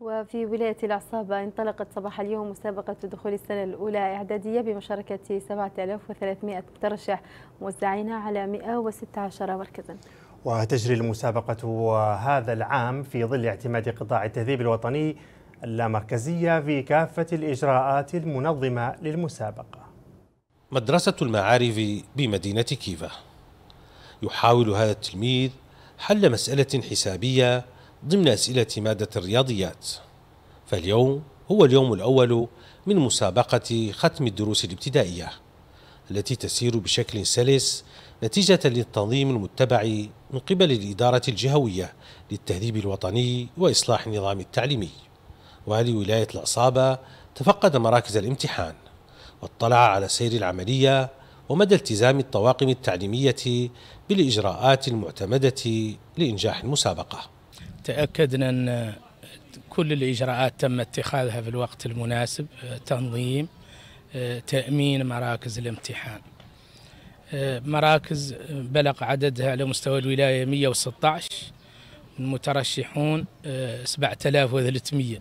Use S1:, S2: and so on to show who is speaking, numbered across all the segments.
S1: وفي ولاية العصابة انطلقت صباح اليوم مسابقة دخول السنة الأولى إعدادية بمشاركة 7300 مترشح موزعين على 116 مركزا
S2: وتجري المسابقة هذا العام في ظل اعتماد قطاع التهذيب الوطني اللامركزية في كافة الإجراءات المنظمة للمسابقة مدرسة المعارف بمدينة كيفا يحاول هذا التلميذ حل مسألة حسابية ضمن أسئلة مادة الرياضيات فاليوم هو اليوم الأول من مسابقة ختم الدروس الابتدائية التي تسير بشكل سلس نتيجة للتنظيم المتبع من قبل الإدارة الجهوية للتهذيب الوطني وإصلاح النظام التعليمي والي ولاية الأصابة تفقد مراكز الامتحان واطلع على سير العملية ومدى التزام الطواقم التعليمية بالإجراءات المعتمدة لإنجاح المسابقة
S1: تأكدنا أن كل الإجراءات تم اتخاذها في الوقت المناسب تنظيم تأمين مراكز الامتحان مراكز بلغ عددها على مستوى الولاية 116 المترشحون 7300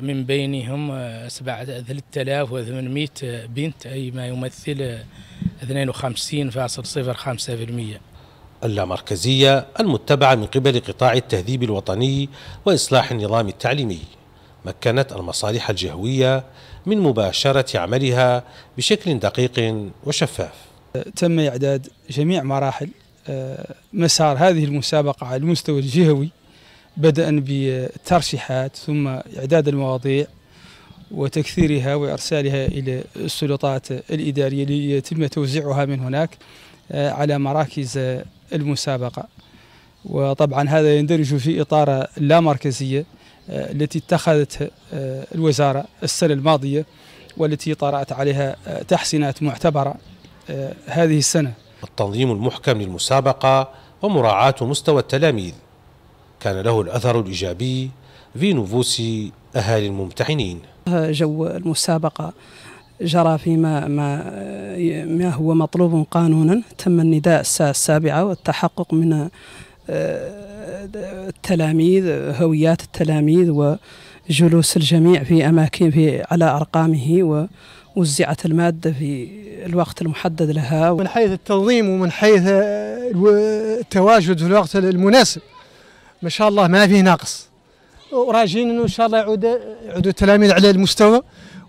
S1: من بينهم 3800 بنت أي ما يمثل
S2: 52.05% اللامركزية المتبعة من قبل قطاع التهذيب الوطني وإصلاح النظام التعليمي مكنت المصالح الجهوية من مباشرة عملها بشكل دقيق وشفاف
S3: تم إعداد جميع مراحل آه، مسار هذه المسابقة على المستوى الجهوي بدءا بالترشيحات ثم إعداد المواضيع وتكثيرها وإرسالها إلى السلطات الإدارية ليتم توزيعها من هناك آه، على مراكز المسابقة وطبعا هذا يندرج في إطار اللامركزية آه، التي اتخذتها آه، الوزارة السنة الماضية والتي طرأت عليها آه، تحسينات معتبرة
S2: هذه السنة التنظيم المحكم للمسابقة ومراعاة مستوى التلاميذ كان له الأثر الإيجابي في نفوس أهالي الممتحنين
S3: جو المسابقة جرى فيما ما ما هو مطلوب قانونا تم النداء الساعة السابعة والتحقق من آه، التلاميذ هويات التلاميذ وجلوس الجميع في أماكن في على أرقامه ووزعت المادة في الوقت المحدد لها من حيث التنظيم ومن حيث التواجد في الوقت المناسب ما شاء الله ما فيه ناقص وراجين انه ان شاء الله يعود يعودوا التلاميذ على المستوى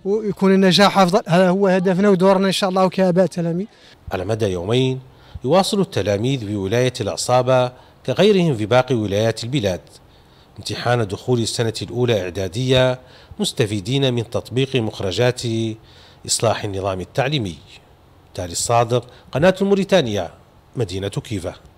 S3: ويكون النجاح افضل
S2: هذا هو هدفنا ودورنا ان شاء الله وكاباء تلاميذ على مدى يومين يواصل التلاميذ بولايه العصابه كغيرهم في باقي ولايات البلاد امتحان دخول السنه الاولى اعداديه مستفيدين من تطبيق مخرجات اصلاح النظام التعليمي تالي الصادق قناه الموريتانيا مدينه كيفا